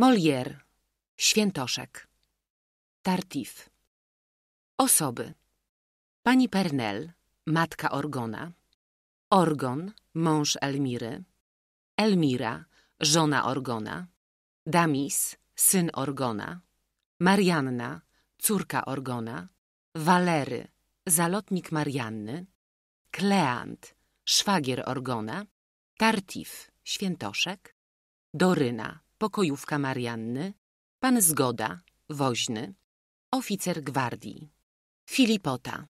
Molière, Świętoszek, Tartif. Osoby. Pani Pernel, matka Orgona. Orgon, mąż Elmiry. Elmira, żona Orgona. Damis, syn Orgona. Marianna, córka Orgona. Walery, zalotnik Marianny. Kleant, szwagier Orgona. Tartif, świętoszek. Doryna, pokojówka Marianny, pan Zgoda, woźny, oficer gwardii, Filipota,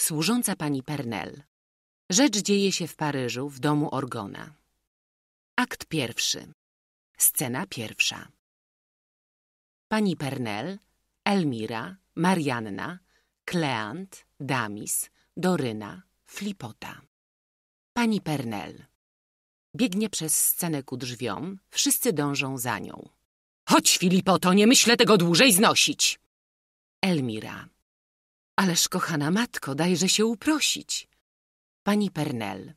służąca pani Pernel. Rzecz dzieje się w Paryżu, w domu Orgona. Akt pierwszy. Scena pierwsza. Pani Pernel, Elmira, Marianna, Kleant, Damis, Doryna, Flipota. Pani Pernel. Biegnie przez scenę ku drzwiom. Wszyscy dążą za nią. Chodź, to nie myślę tego dłużej znosić. Elmira. Ależ, kochana matko, dajże się uprosić. Pani Pernel.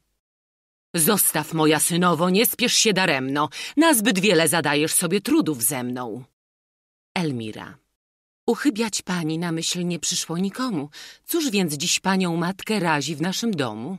Zostaw, moja synowo, nie spiesz się daremno. Nazbyt wiele zadajesz sobie trudów ze mną. Elmira. Uchybiać pani na myśl nie przyszło nikomu. Cóż więc dziś panią matkę razi w naszym domu?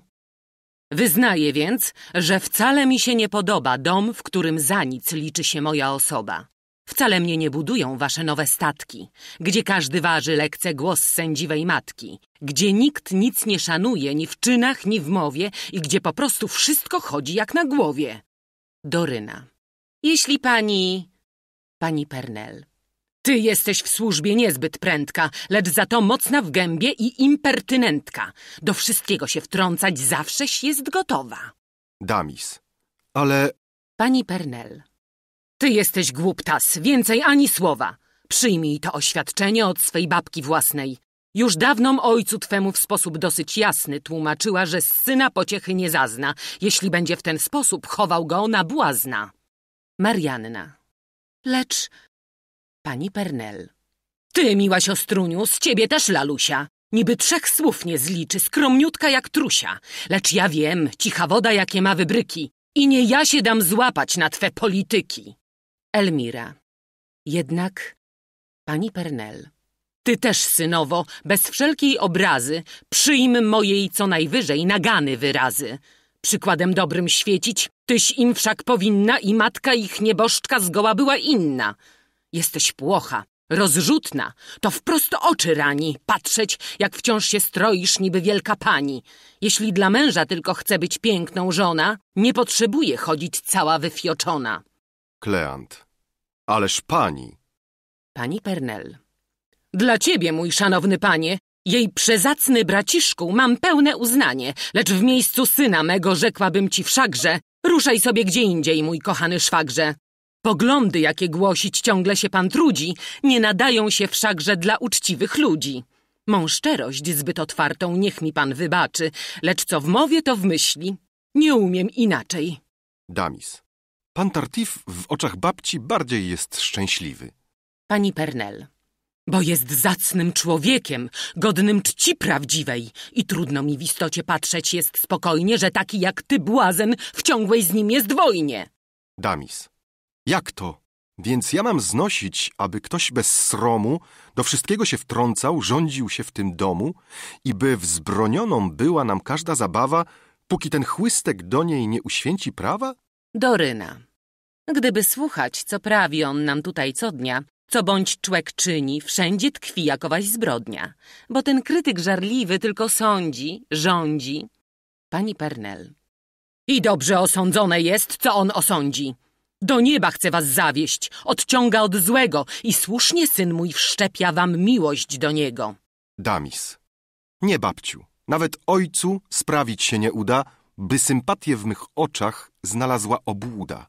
Wyznaję więc, że wcale mi się nie podoba dom, w którym za nic liczy się moja osoba. Wcale mnie nie budują wasze nowe statki, gdzie każdy waży lekce głos sędziwej matki, gdzie nikt nic nie szanuje ni w czynach, ni w mowie i gdzie po prostu wszystko chodzi jak na głowie. Doryna. Jeśli pani... Pani Pernel. Ty jesteś w służbie niezbyt prędka, lecz za to mocna w gębie i impertynentka. Do wszystkiego się wtrącać zawsześ jest gotowa. Damis. Ale... Pani Pernel. Ty jesteś głuptas, więcej ani słowa. Przyjmij to oświadczenie od swej babki własnej. Już dawną ojcu twemu w sposób dosyć jasny tłumaczyła, że z syna pociechy nie zazna, jeśli będzie w ten sposób chował go na błazna. Marianna. Lecz Pani Pernel. Ty, miła siostruniu, z ciebie też lalusia. Niby trzech słów nie zliczy, skromniutka jak trusia. Lecz ja wiem, cicha woda jakie ma wybryki. I nie ja się dam złapać na twe polityki. Elmira. Jednak, pani Pernel, ty też, synowo, bez wszelkiej obrazy, przyjm mojej co najwyżej nagany wyrazy. Przykładem dobrym świecić, tyś im wszak powinna i matka ich nieboszczka zgoła była inna. Jesteś płocha, rozrzutna, to wprost oczy rani patrzeć, jak wciąż się stroisz niby wielka pani. Jeśli dla męża tylko chce być piękną żona, nie potrzebuje chodzić cała wyfioczona. Kleant. Ależ pani. Pani Pernel. Dla ciebie, mój szanowny panie, jej przezacny braciszku, mam pełne uznanie, lecz w miejscu syna mego rzekłabym ci wszakże, ruszaj sobie gdzie indziej, mój kochany szwagrze. Poglądy, jakie głosić ciągle się pan trudzi, nie nadają się wszakże dla uczciwych ludzi. Mą szczerość zbyt otwartą niech mi pan wybaczy, lecz co w mowie, to w myśli. Nie umiem inaczej. Damis. Pan Tartif w oczach babci bardziej jest szczęśliwy. Pani Pernel. Bo jest zacnym człowiekiem, godnym czci prawdziwej i trudno mi w istocie patrzeć jest spokojnie, że taki jak ty błazen w ciągłej z nim jest wojnie. Damis. Jak to? Więc ja mam znosić, aby ktoś bez sromu do wszystkiego się wtrącał, rządził się w tym domu i by wzbronioną była nam każda zabawa, póki ten chłystek do niej nie uświęci prawa? Doryna. Gdyby słuchać, co prawi on nam tutaj co dnia, co bądź człek czyni, wszędzie tkwi jakowaś zbrodnia, bo ten krytyk żarliwy tylko sądzi, rządzi. Pani Pernel. I dobrze osądzone jest, co on osądzi. Do nieba chce was zawieść, odciąga od złego i słusznie syn mój wszczepia wam miłość do niego. Damis. Nie, babciu, nawet ojcu sprawić się nie uda, by sympatię w mych oczach znalazła obłuda.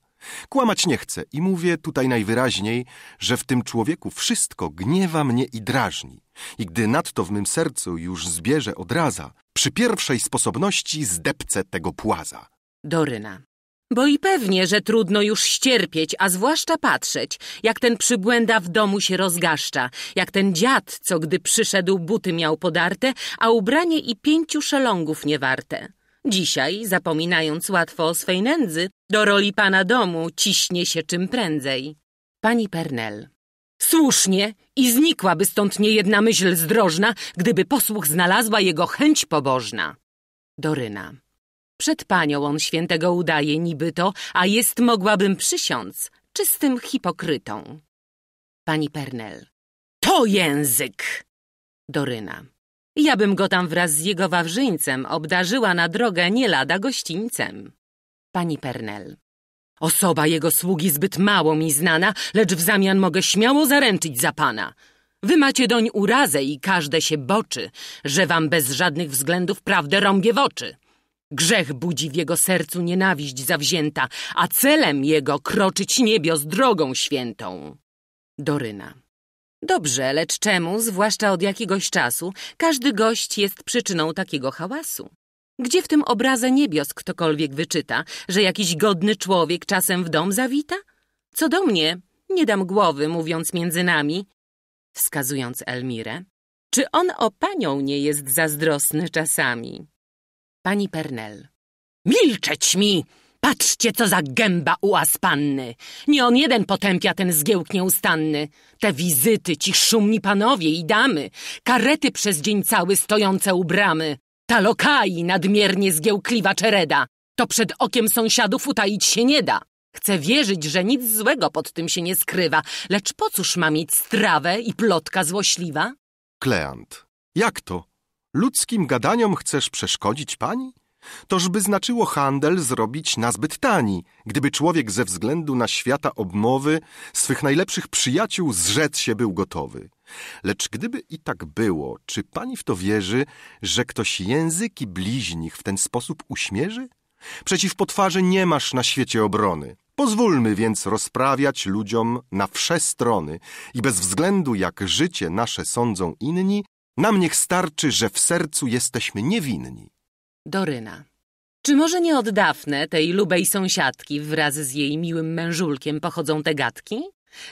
Kłamać nie chcę i mówię tutaj najwyraźniej, że w tym człowieku wszystko gniewa mnie i drażni. I gdy nadto w mym sercu już zbierze odraza, przy pierwszej sposobności zdepcę tego płaza. Doryna. Bo i pewnie, że trudno już ścierpieć, a zwłaszcza patrzeć, jak ten przybłęda w domu się rozgaszcza, jak ten dziad, co gdy przyszedł buty miał podarte, a ubranie i pięciu szelongów nie warte. Dzisiaj, zapominając łatwo o swej nędzy, do roli pana domu ciśnie się czym prędzej. Pani Pernel. Słusznie i znikłaby stąd niejedna myśl zdrożna, gdyby posłuch znalazła jego chęć pobożna. Doryna. Przed panią on świętego udaje niby to, a jest, mogłabym przysiąc, czystym hipokrytą. Pani Pernel. To język! Doryna. Ja bym go tam wraz z jego wawrzyńcem obdarzyła na drogę nie lada gościńcem. Pani Pernel. Osoba jego sługi zbyt mało mi znana, lecz w zamian mogę śmiało zaręczyć za pana. Wy macie doń urazę i każde się boczy, że wam bez żadnych względów prawdę rąbie w oczy. Grzech budzi w jego sercu nienawiść zawzięta, a celem jego kroczyć niebios drogą świętą. Doryna. Dobrze, lecz czemu, zwłaszcza od jakiegoś czasu, każdy gość jest przyczyną takiego hałasu? Gdzie w tym obrazie niebios ktokolwiek wyczyta, że jakiś godny człowiek czasem w dom zawita? Co do mnie, nie dam głowy, mówiąc między nami, wskazując Elmirę. Czy on o panią nie jest zazdrosny czasami? Pani Pernel. Milczeć mi! Patrzcie, co za gęba u Aspanny! Nie on jeden potępia ten zgiełk nieustanny. Te wizyty, ci szumni panowie i damy, karety przez dzień cały stojące u bramy. Ta lokai nadmiernie zgiełkliwa czereda. To przed okiem sąsiadów utaić się nie da. Chcę wierzyć, że nic złego pod tym się nie skrywa, lecz po cóż ma mieć strawę i plotka złośliwa? Kleant. Jak to? Ludzkim gadaniom chcesz przeszkodzić pani? Tożby znaczyło handel zrobić nazbyt tani, gdyby człowiek ze względu na świata obmowy swych najlepszych przyjaciół zrzec się był gotowy. Lecz gdyby i tak było, czy pani w to wierzy, że ktoś języki bliźnich w ten sposób uśmierzy? Przeciw potwarze nie masz na świecie obrony. Pozwólmy więc rozprawiać ludziom na wsze strony i bez względu jak życie nasze sądzą inni, nam niech starczy, że w sercu jesteśmy niewinni. Doryna. Czy może nie od Dafne, tej lubej sąsiadki, wraz z jej miłym mężulkiem pochodzą te gadki?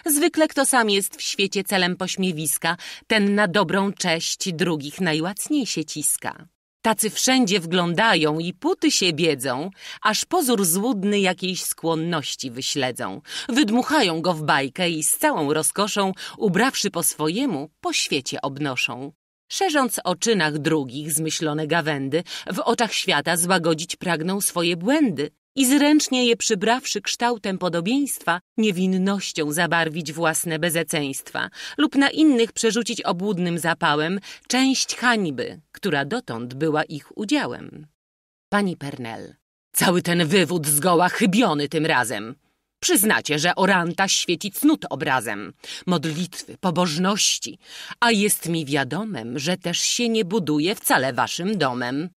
Zwykle kto sam jest w świecie celem pośmiewiska, ten na dobrą cześć drugich najłacniej się ciska. Tacy wszędzie wglądają i puty się biedzą, aż pozór złudny jakiejś skłonności wyśledzą. Wydmuchają go w bajkę i z całą rozkoszą, ubrawszy po swojemu, po świecie obnoszą. Szerząc o czynach drugich zmyślone gawędy, w oczach świata złagodzić pragnął swoje błędy i zręcznie je przybrawszy kształtem podobieństwa, niewinnością zabarwić własne bezeceństwa lub na innych przerzucić obłudnym zapałem część hańby, która dotąd była ich udziałem. Pani Pernel, cały ten wywód zgoła chybiony tym razem. Przyznacie, że Oranta świeci cnót obrazem, modlitwy, pobożności, a jest mi wiadomem, że też się nie buduje wcale waszym domem.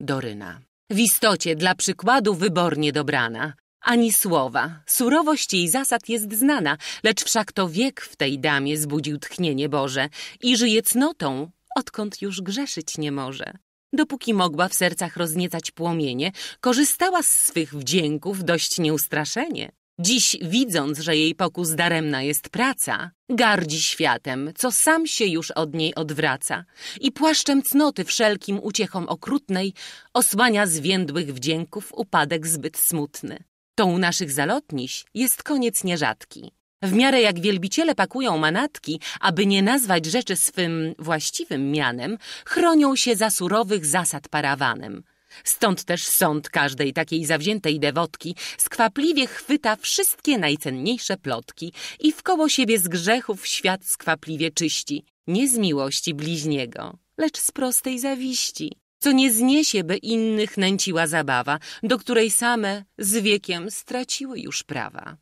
Doryna. W istocie dla przykładu wybornie dobrana. Ani słowa, surowość jej zasad jest znana, lecz wszak to wiek w tej damie zbudził tchnienie Boże i żyje cnotą, odkąd już grzeszyć nie może. Dopóki mogła w sercach rozniecać płomienie, korzystała z swych wdzięków dość nieustraszenie. Dziś, widząc, że jej pokus daremna jest praca, gardzi światem, co sam się już od niej odwraca i płaszczem cnoty wszelkim uciechom okrutnej osłania zwiędłych wdzięków upadek zbyt smutny. To u naszych zalotniś jest koniec nierzadki. W miarę jak wielbiciele pakują manatki, aby nie nazwać rzeczy swym właściwym mianem, chronią się za surowych zasad parawanem – Stąd też sąd każdej takiej zawziętej dewotki skwapliwie chwyta wszystkie najcenniejsze plotki i wkoło siebie z grzechów świat skwapliwie czyści, nie z miłości bliźniego, lecz z prostej zawiści, co nie zniesie, by innych nęciła zabawa, do której same z wiekiem straciły już prawa.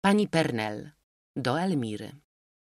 Pani Pernel do Elmiry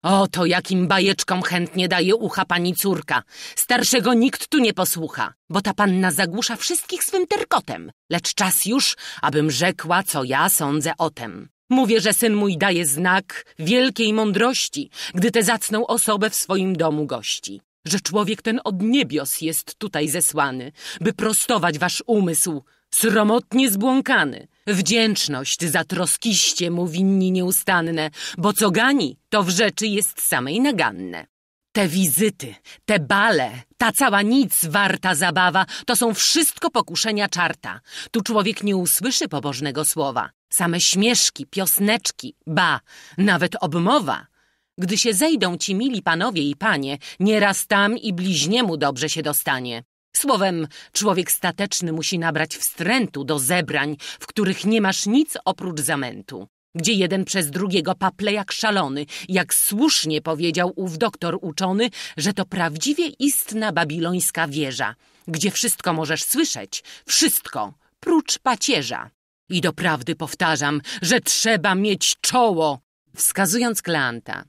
Oto jakim bajeczkom chętnie daje ucha pani córka. Starszego nikt tu nie posłucha, bo ta panna zagłusza wszystkich swym terkotem. Lecz czas już, abym rzekła, co ja sądzę o tem. Mówię, że syn mój daje znak wielkiej mądrości, gdy tę zacną osobę w swoim domu gości. Że człowiek ten od niebios jest tutaj zesłany, by prostować wasz umysł, sromotnie zbłąkany. Wdzięczność za troskiście mu winni nieustanne, bo co gani, to w rzeczy jest samej naganne. Te wizyty, te bale, ta cała nic warta zabawa, to są wszystko pokuszenia czarta. Tu człowiek nie usłyszy pobożnego słowa. Same śmieszki, piosneczki, ba, nawet obmowa. Gdy się zejdą ci mili panowie i panie, nieraz tam i bliźniemu dobrze się dostanie. Słowem, człowiek stateczny musi nabrać wstrętu do zebrań, w których nie masz nic oprócz zamętu. Gdzie jeden przez drugiego paple jak szalony, jak słusznie powiedział ów doktor uczony, że to prawdziwie istna babilońska wieża, gdzie wszystko możesz słyszeć, wszystko, prócz pacierza. I doprawdy powtarzam, że trzeba mieć czoło, wskazując Kleanta.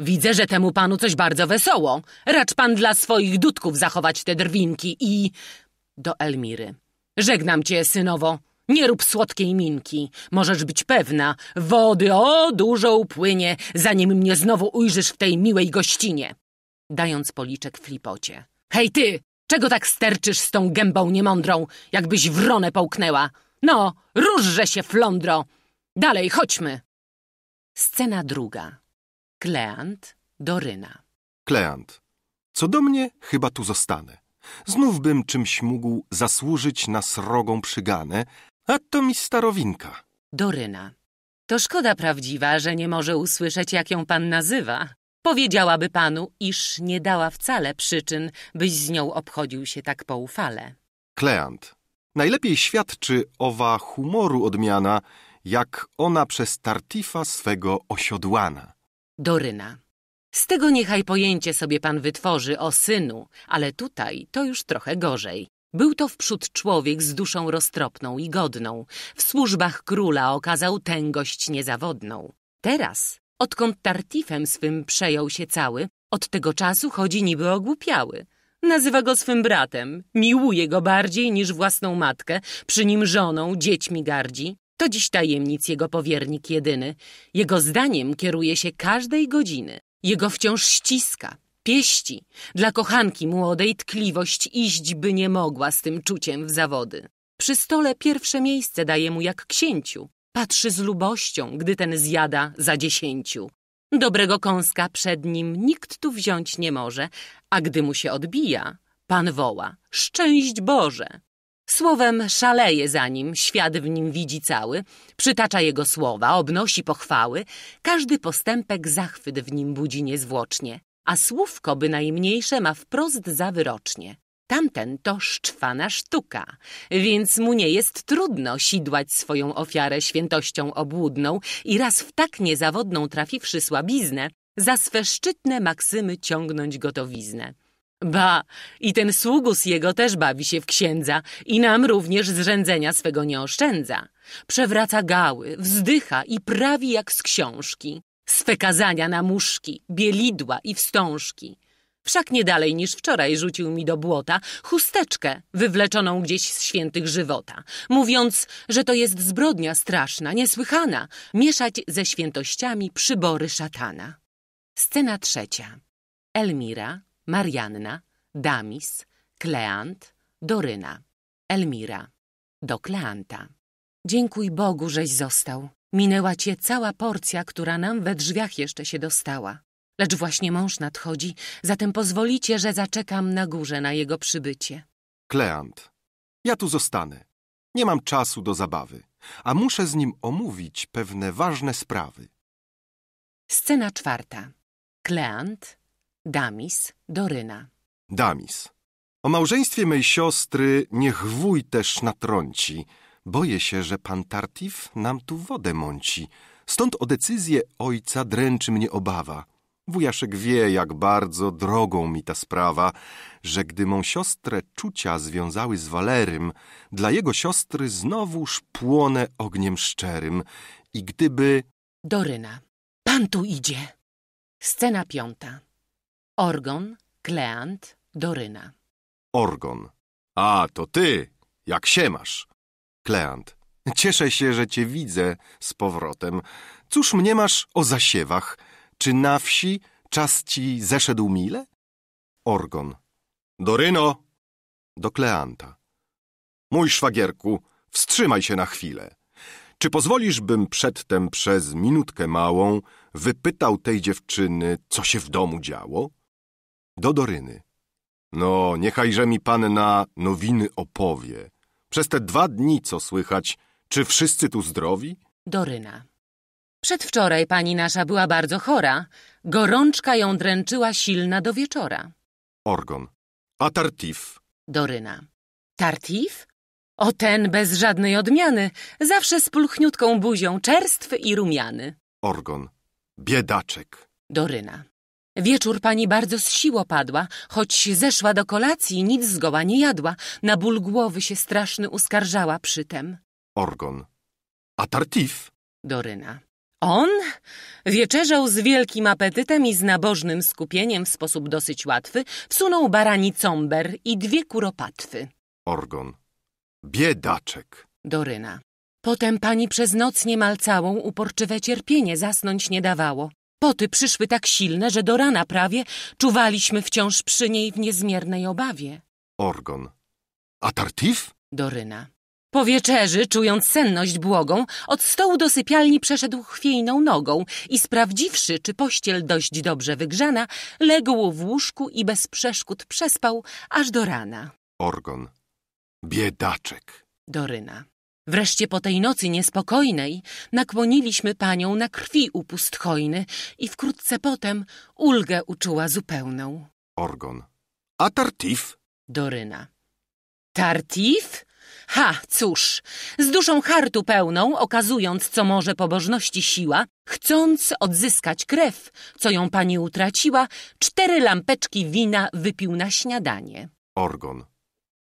Widzę, że temu panu coś bardzo wesoło. Racz pan dla swoich dudków zachować te drwinki i... Do Elmiry. Żegnam cię, synowo. Nie rób słodkiej minki. Możesz być pewna. Wody, o, dużo upłynie, zanim mnie znowu ujrzysz w tej miłej gościnie. Dając policzek flipocie. Hej ty, czego tak sterczysz z tą gębą niemądrą, jakbyś wronę połknęła? No, różże się, flądro. Dalej, chodźmy. Scena druga. Kleant, Doryna. Kleant. Co do mnie, chyba tu zostanę. Znów bym czymś mógł zasłużyć na srogą przyganę, a to mi starowinka. Doryna. To szkoda prawdziwa, że nie może usłyszeć, jak ją pan nazywa. Powiedziałaby panu, iż nie dała wcale przyczyn, byś z nią obchodził się tak poufale. Kleant. Najlepiej świadczy owa humoru odmiana, jak ona przez Tartifa swego osiodłana. Doryna. Z tego niechaj pojęcie sobie pan wytworzy o synu, ale tutaj to już trochę gorzej. Był to wprzód człowiek z duszą roztropną i godną. W służbach króla okazał tęgość niezawodną. Teraz, odkąd tartifem swym przejął się cały, od tego czasu chodzi niby ogłupiały. Nazywa go swym bratem, miłuje go bardziej niż własną matkę, przy nim żoną, dziećmi gardzi. To dziś tajemnic jego powiernik jedyny. Jego zdaniem kieruje się każdej godziny. Jego wciąż ściska, pieści. Dla kochanki młodej tkliwość iść by nie mogła z tym czuciem w zawody. Przy stole pierwsze miejsce daje mu jak księciu. Patrzy z lubością, gdy ten zjada za dziesięciu. Dobrego kąska przed nim nikt tu wziąć nie może, a gdy mu się odbija, pan woła – szczęść Boże! Słowem szaleje za nim, świat w nim widzi cały, przytacza jego słowa, obnosi pochwały, każdy postępek zachwyt w nim budzi niezwłocznie, a słówko bynajmniejsze ma wprost za wyrocznie. Tamten to szczwana sztuka, więc mu nie jest trudno sidłać swoją ofiarę świętością obłudną i raz w tak niezawodną trafiwszy słabiznę, za swe szczytne maksymy ciągnąć gotowiznę. Ba, i ten sługus jego też bawi się w księdza i nam również zrzędzenia swego nie oszczędza. Przewraca gały, wzdycha i prawi jak z książki. Swe kazania na muszki, bielidła i wstążki. Wszak nie dalej niż wczoraj rzucił mi do błota chusteczkę wywleczoną gdzieś z świętych żywota, mówiąc, że to jest zbrodnia straszna, niesłychana, mieszać ze świętościami przybory szatana. Scena trzecia. Elmira, Marianna, Damis, Kleant, Doryna, Elmira, do Kleanta. Dziękuj Bogu, żeś został. Minęła cię cała porcja, która nam we drzwiach jeszcze się dostała. Lecz właśnie mąż nadchodzi, zatem pozwolicie, że zaczekam na górze na jego przybycie. Kleant, ja tu zostanę. Nie mam czasu do zabawy, a muszę z nim omówić pewne ważne sprawy. Scena czwarta. Kleant, Damis, Doryna. Damis. O małżeństwie mej siostry niech wuj też natrąci. Boję się, że pan Tartif nam tu wodę mąci. Stąd o decyzję ojca dręczy mnie obawa. Wujaszek wie, jak bardzo drogą mi ta sprawa, że gdy mą siostrę czucia związały z Walerym, dla jego siostry znowuż płonę ogniem szczerym. I gdyby... Doryna, pan tu idzie. Scena piąta. Orgon, Kleant, Doryna. Orgon. A, to ty! Jak się masz? Kleant. Cieszę się, że cię widzę z powrotem. Cóż mnie masz o zasiewach? Czy na wsi czas ci zeszedł mile? Orgon. Doryno! Do Kleanta. Mój szwagierku, wstrzymaj się na chwilę. Czy pozwolisz, bym przedtem przez minutkę małą wypytał tej dziewczyny, co się w domu działo? do Doryny. No, niechajże mi pan na nowiny opowie. Przez te dwa dni, co słychać, czy wszyscy tu zdrowi? Doryna. Przedwczoraj pani nasza była bardzo chora. Gorączka ją dręczyła silna do wieczora. Orgon. A Tartif? Doryna. Tartif? O ten bez żadnej odmiany, zawsze z pulchniutką buzią, czerstwy i rumiany. Orgon. Biedaczek. Doryna. Wieczór pani bardzo z sił padła, choć zeszła do kolacji, nic zgoła nie jadła. Na ból głowy się straszny uskarżała przytem. Orgon. A tartif? Doryna. On wieczerzał z wielkim apetytem i z nabożnym skupieniem w sposób dosyć łatwy, wsunął barani comber i dwie kuropatwy. Orgon. Biedaczek. Doryna. Potem pani przez noc niemal całą uporczywe cierpienie zasnąć nie dawało. Poty przyszły tak silne, że do rana prawie czuwaliśmy wciąż przy niej w niezmiernej obawie. Orgon. A tartif? Doryna. Po wieczerzy, czując senność błogą, od stołu do sypialni przeszedł chwiejną nogą i sprawdziwszy, czy pościel dość dobrze wygrzana, legł w łóżku i bez przeszkód przespał aż do rana. Orgon. Biedaczek. Doryna. Wreszcie po tej nocy niespokojnej nakłoniliśmy panią na krwi upust hojny i wkrótce potem ulgę uczuła zupełną. Orgon. A Tartif? Doryna. Tartif? Ha, cóż, z duszą hartu pełną, okazując, co może pobożności siła, chcąc odzyskać krew, co ją pani utraciła, cztery lampeczki wina wypił na śniadanie. Orgon.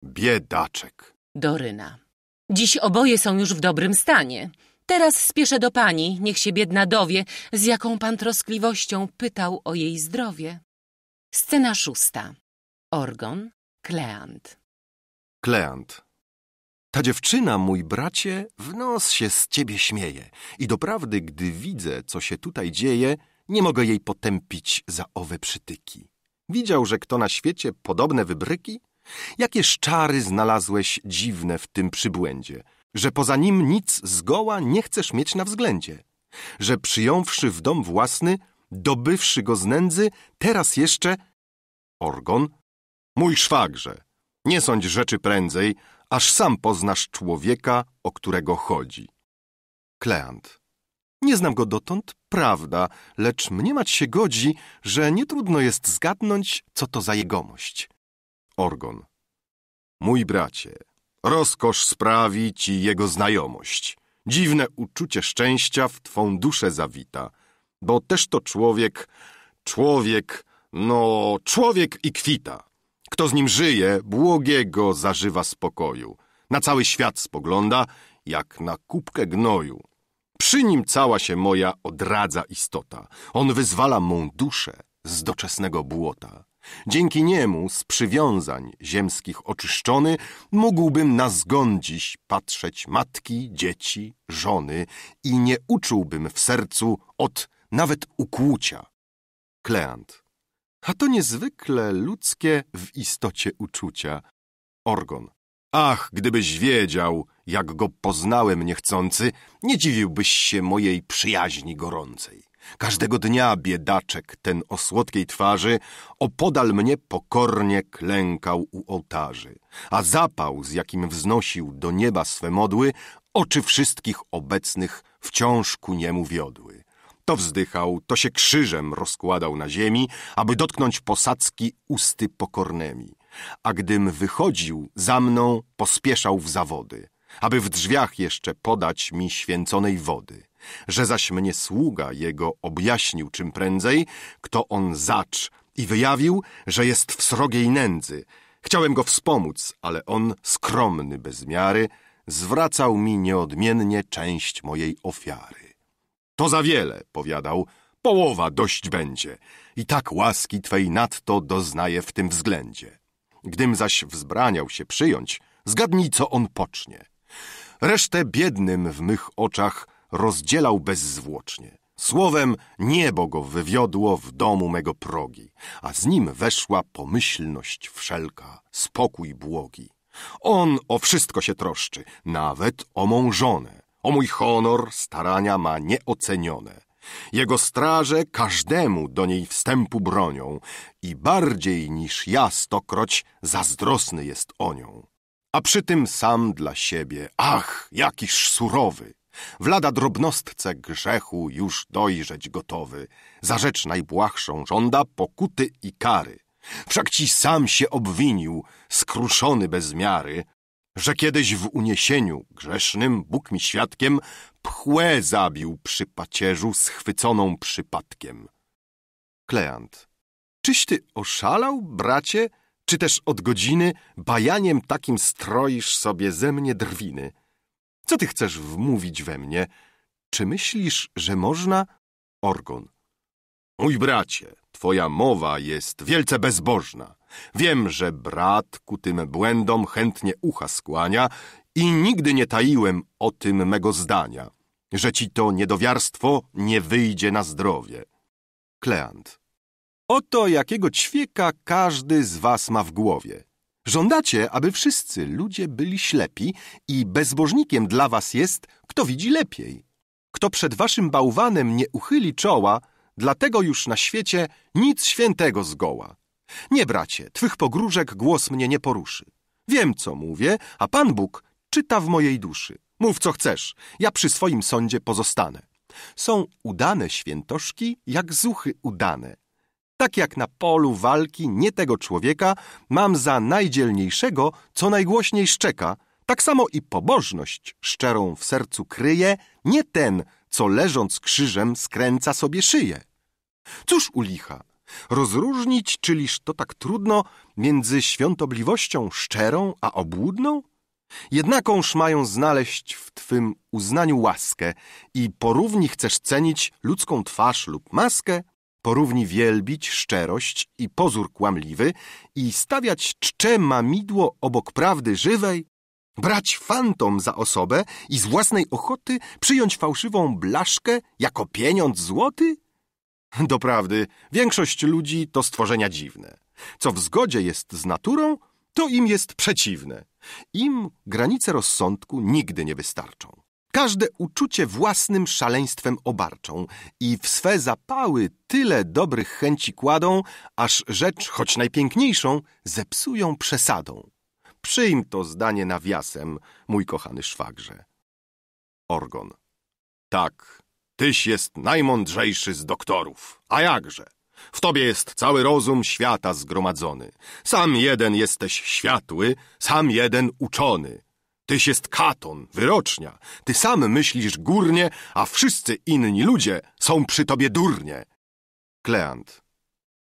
Biedaczek. Doryna. Dziś oboje są już w dobrym stanie. Teraz spieszę do pani, niech się biedna dowie, z jaką pan troskliwością pytał o jej zdrowie. Scena szósta. Orgon, Kleant. Kleant. Ta dziewczyna, mój bracie, w nos się z ciebie śmieje i doprawdy, gdy widzę, co się tutaj dzieje, nie mogę jej potępić za owe przytyki. Widział, że kto na świecie podobne wybryki? Jakież czary znalazłeś dziwne w tym przybłędzie, że poza nim nic zgoła nie chcesz mieć na względzie, że przyjąwszy w dom własny, dobywszy go z nędzy, teraz jeszcze... Orgon? Mój szwagrze, nie sądź rzeczy prędzej, aż sam poznasz człowieka, o którego chodzi. Kleant. Nie znam go dotąd, prawda, lecz mniemać się godzi, że nietrudno jest zgadnąć, co to za jegomość. Orgon. Mój bracie, rozkosz sprawi ci jego znajomość. Dziwne uczucie szczęścia w twą duszę zawita, bo też to człowiek, człowiek, no, człowiek i kwita. Kto z nim żyje, błogiego zażywa spokoju. Na cały świat spogląda, jak na kubkę gnoju. Przy nim cała się moja odradza istota. On wyzwala mą duszę z doczesnego błota. Dzięki niemu z przywiązań ziemskich oczyszczony mógłbym na zgon dziś patrzeć matki, dzieci, żony i nie uczułbym w sercu od nawet ukłucia. Kleant. A to niezwykle ludzkie w istocie uczucia. Orgon. Ach, gdybyś wiedział, jak go poznałem niechcący, nie dziwiłbyś się mojej przyjaźni gorącej. Każdego dnia biedaczek ten o słodkiej twarzy opodal mnie pokornie klękał u ołtarzy, a zapał, z jakim wznosił do nieba swe modły, oczy wszystkich obecnych wciąż ku niemu wiodły. To wzdychał, to się krzyżem rozkładał na ziemi, aby dotknąć posadzki usty pokornemi. A gdym wychodził, za mną pospieszał w zawody, aby w drzwiach jeszcze podać mi święconej wody że zaś mnie sługa jego objaśnił czym prędzej, kto on zacz i wyjawił, że jest w srogiej nędzy. Chciałem go wspomóc, ale on, skromny bez miary, zwracał mi nieodmiennie część mojej ofiary. To za wiele, powiadał, połowa dość będzie i tak łaski Twej nadto doznaje w tym względzie. Gdym zaś wzbraniał się przyjąć, zgadnij, co on pocznie. Resztę biednym w mych oczach rozdzielał bezzwłocznie. Słowem niebo go wywiodło w domu mego progi, a z nim weszła pomyślność wszelka, spokój błogi. On o wszystko się troszczy, nawet o mą żonę. O mój honor starania ma nieocenione. Jego straże każdemu do niej wstępu bronią i bardziej niż ja stokroć zazdrosny jest o nią. A przy tym sam dla siebie, ach, jakiż surowy, w lada drobnostce grzechu już dojrzeć gotowy, za rzecz najbłahszą żąda pokuty i kary. Wszak ci sam się obwinił, skruszony bez miary, że kiedyś w uniesieniu grzesznym, Bóg mi świadkiem, pchłę zabił przy pacierzu schwyconą przypadkiem. Kleant. Czyś ty oszalał, bracie? Czy też od godziny bajaniem takim stroisz sobie ze mnie drwiny? Co ty chcesz wmówić we mnie? Czy myślisz, że można? Orgon. Mój bracie, twoja mowa jest wielce bezbożna. Wiem, że brat ku tym błędom chętnie ucha skłania i nigdy nie taiłem o tym mego zdania, że ci to niedowiarstwo nie wyjdzie na zdrowie. Kleant. Oto jakiego ćwieka każdy z was ma w głowie. Żądacie, aby wszyscy ludzie byli ślepi i bezbożnikiem dla was jest, kto widzi lepiej. Kto przed waszym bałwanem nie uchyli czoła, dlatego już na świecie nic świętego zgoła. Nie, bracie, twych pogróżek głos mnie nie poruszy. Wiem, co mówię, a Pan Bóg czyta w mojej duszy. Mów, co chcesz, ja przy swoim sądzie pozostanę. Są udane świętoszki, jak zuchy udane. Tak jak na polu walki nie tego człowieka mam za najdzielniejszego, co najgłośniej szczeka, tak samo i pobożność szczerą w sercu kryje, nie ten, co leżąc krzyżem skręca sobie szyję. Cóż u licha? Rozróżnić, czyliż to tak trudno, między świątobliwością szczerą a obłudną? Jednakąż mają znaleźć w Twym uznaniu łaskę i porówni chcesz cenić ludzką twarz lub maskę? porówni wielbić szczerość i pozór kłamliwy i stawiać czcze mamidło obok prawdy żywej, brać fantom za osobę i z własnej ochoty przyjąć fałszywą blaszkę jako pieniądz złoty? Doprawdy, większość ludzi to stworzenia dziwne. Co w zgodzie jest z naturą, to im jest przeciwne. Im granice rozsądku nigdy nie wystarczą każde uczucie własnym szaleństwem obarczą i w swe zapały tyle dobrych chęci kładą, aż rzecz, choć najpiękniejszą, zepsują przesadą. Przyjm to zdanie nawiasem, mój kochany szwagrze. Orgon. Tak, tyś jest najmądrzejszy z doktorów. A jakże? W tobie jest cały rozum świata zgromadzony. Sam jeden jesteś światły, sam jeden uczony. Tyś jest katon, wyrocznia. Ty sam myślisz górnie, a wszyscy inni ludzie są przy tobie durnie. Kleant.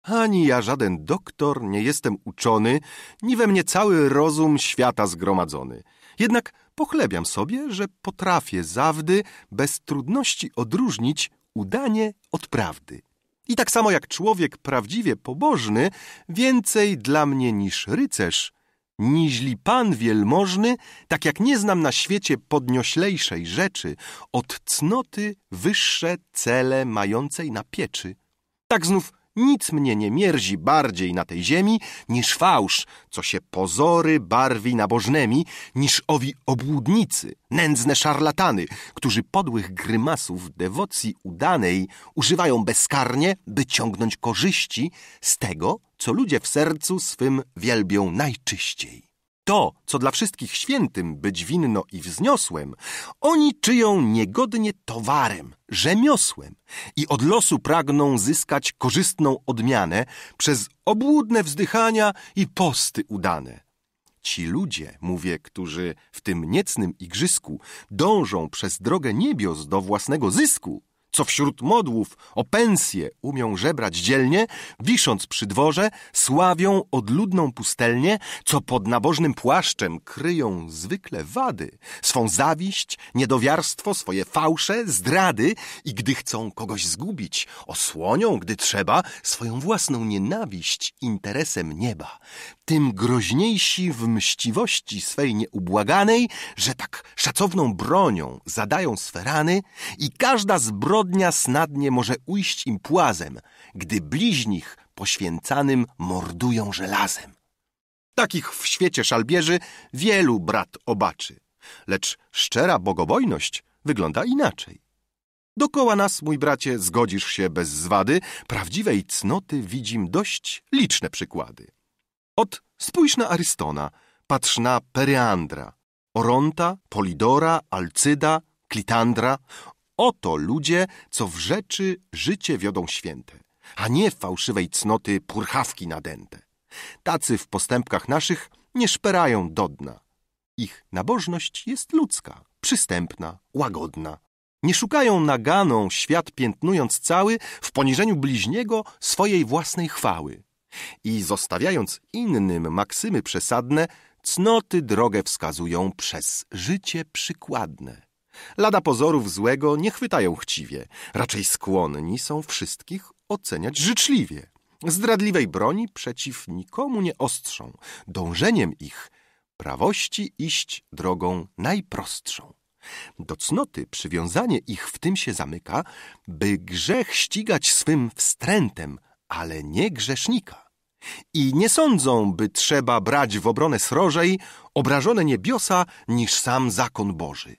Ani ja żaden doktor, nie jestem uczony, ni we mnie cały rozum świata zgromadzony. Jednak pochlebiam sobie, że potrafię zawdy bez trudności odróżnić udanie od prawdy. I tak samo jak człowiek prawdziwie pobożny, więcej dla mnie niż rycerz niźli pan wielmożny, tak jak nie znam na świecie podnioślejszej rzeczy, od cnoty wyższe cele mającej na pieczy. Tak znów nic mnie nie mierzi bardziej na tej ziemi niż fałsz, co się pozory barwi nabożnemi, niż owi obłudnicy, nędzne szarlatany, którzy podłych grymasów dewocji udanej używają bezkarnie, by ciągnąć korzyści z tego, co ludzie w sercu swym wielbią najczyściej to, co dla wszystkich świętym być winno i wzniosłem, oni czyją niegodnie towarem, rzemiosłem i od losu pragną zyskać korzystną odmianę przez obłudne wzdychania i posty udane. Ci ludzie, mówię, którzy w tym niecnym igrzysku dążą przez drogę niebios do własnego zysku, co wśród modłów o pensję umią żebrać dzielnie, wisząc przy dworze, sławią odludną pustelnię, co pod nabożnym płaszczem kryją zwykle wady, swą zawiść, niedowiarstwo, swoje fałsze, zdrady i gdy chcą kogoś zgubić, osłonią, gdy trzeba, swoją własną nienawiść interesem nieba. Tym groźniejsi w mściwości swej nieubłaganej, że tak szacowną bronią zadają swe rany i każda zbrodnia zbrodnia snadnie może ujść im płazem, gdy bliźnich poświęcanym mordują żelazem. Takich w świecie szalbierzy wielu brat obaczy, lecz szczera bogobojność wygląda inaczej. Dokoła nas, mój bracie, zgodzisz się bez zwady, prawdziwej cnoty widzim dość liczne przykłady. Od spójrz na Arystona, patrz na Pereandra, Oronta, Polidora, Alcyda, Klitandra, Oto ludzie, co w rzeczy życie wiodą święte, a nie fałszywej cnoty purchawki nadęte. Tacy w postępkach naszych nie szperają do dna. Ich nabożność jest ludzka, przystępna, łagodna. Nie szukają naganą, świat piętnując cały, w poniżeniu bliźniego swojej własnej chwały. I zostawiając innym maksymy przesadne, cnoty drogę wskazują przez życie przykładne. Lada pozorów złego nie chwytają chciwie, raczej skłonni są wszystkich oceniać życzliwie. Zdradliwej broni przeciw nikomu nie ostrzą, dążeniem ich prawości iść drogą najprostszą. Do cnoty przywiązanie ich w tym się zamyka, by grzech ścigać swym wstrętem, ale nie grzesznika. I nie sądzą, by trzeba brać w obronę srożej obrażone niebiosa niż sam zakon Boży.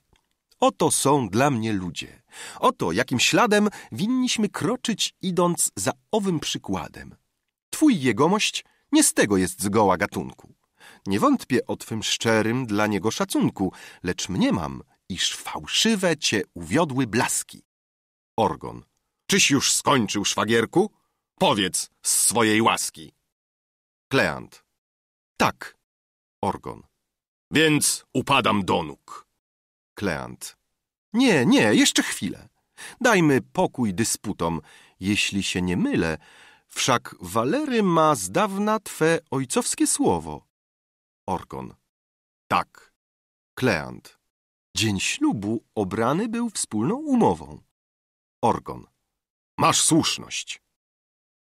Oto są dla mnie ludzie. Oto jakim śladem winniśmy kroczyć, idąc za owym przykładem. Twój jegomość nie z tego jest zgoła gatunku. Nie wątpię o twym szczerym dla niego szacunku, lecz mniemam, iż fałszywe cię uwiodły blaski. Orgon. Czyś już skończył, szwagierku? Powiedz z swojej łaski. Kleant. Tak. Orgon. Więc upadam do nóg. Kleant. Nie, nie, jeszcze chwilę. Dajmy pokój dysputom. Jeśli się nie mylę, wszak Walery ma z dawna twe ojcowskie słowo. Orkon. Tak. Kleant. Dzień ślubu obrany był wspólną umową. Orgon, Masz słuszność.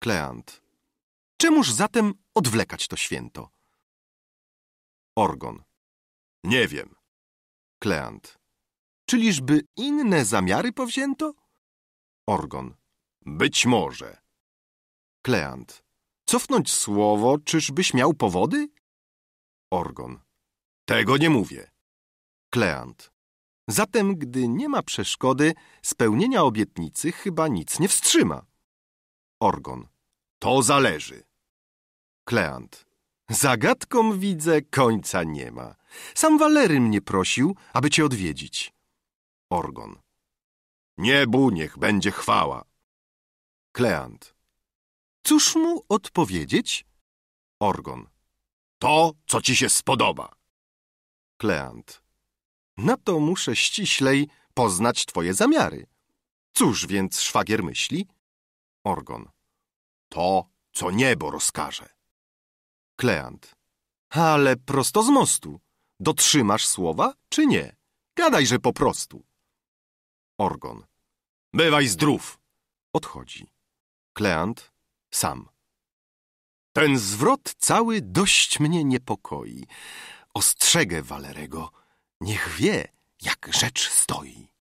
Kleant. Czemuż zatem odwlekać to święto? Orgon. Nie wiem. Kleant. Czyliżby inne zamiary powzięto? Orgon. Być może. Kleant. Cofnąć słowo, czyżbyś miał powody? Orgon. Tego nie mówię. Kleant. Zatem, gdy nie ma przeszkody, spełnienia obietnicy chyba nic nie wstrzyma. Orgon. To zależy. Kleant. Zagadkom widzę końca nie ma. Sam Walery mnie prosił, aby cię odwiedzić. Orgon. Niebu niech będzie chwała. Kleant. Cóż mu odpowiedzieć? Orgon. To, co ci się spodoba. Kleant. Na to muszę ściślej poznać twoje zamiary. Cóż więc szwagier myśli? Orgon. To, co niebo rozkaże. Kleant. Ale prosto z mostu. Dotrzymasz słowa, czy nie? Gadajże po prostu. Orgon. Bywaj zdrów. Odchodzi. Kleant. Sam. Ten zwrot cały dość mnie niepokoi. Ostrzegę Walerego. Niech wie, jak rzecz stoi.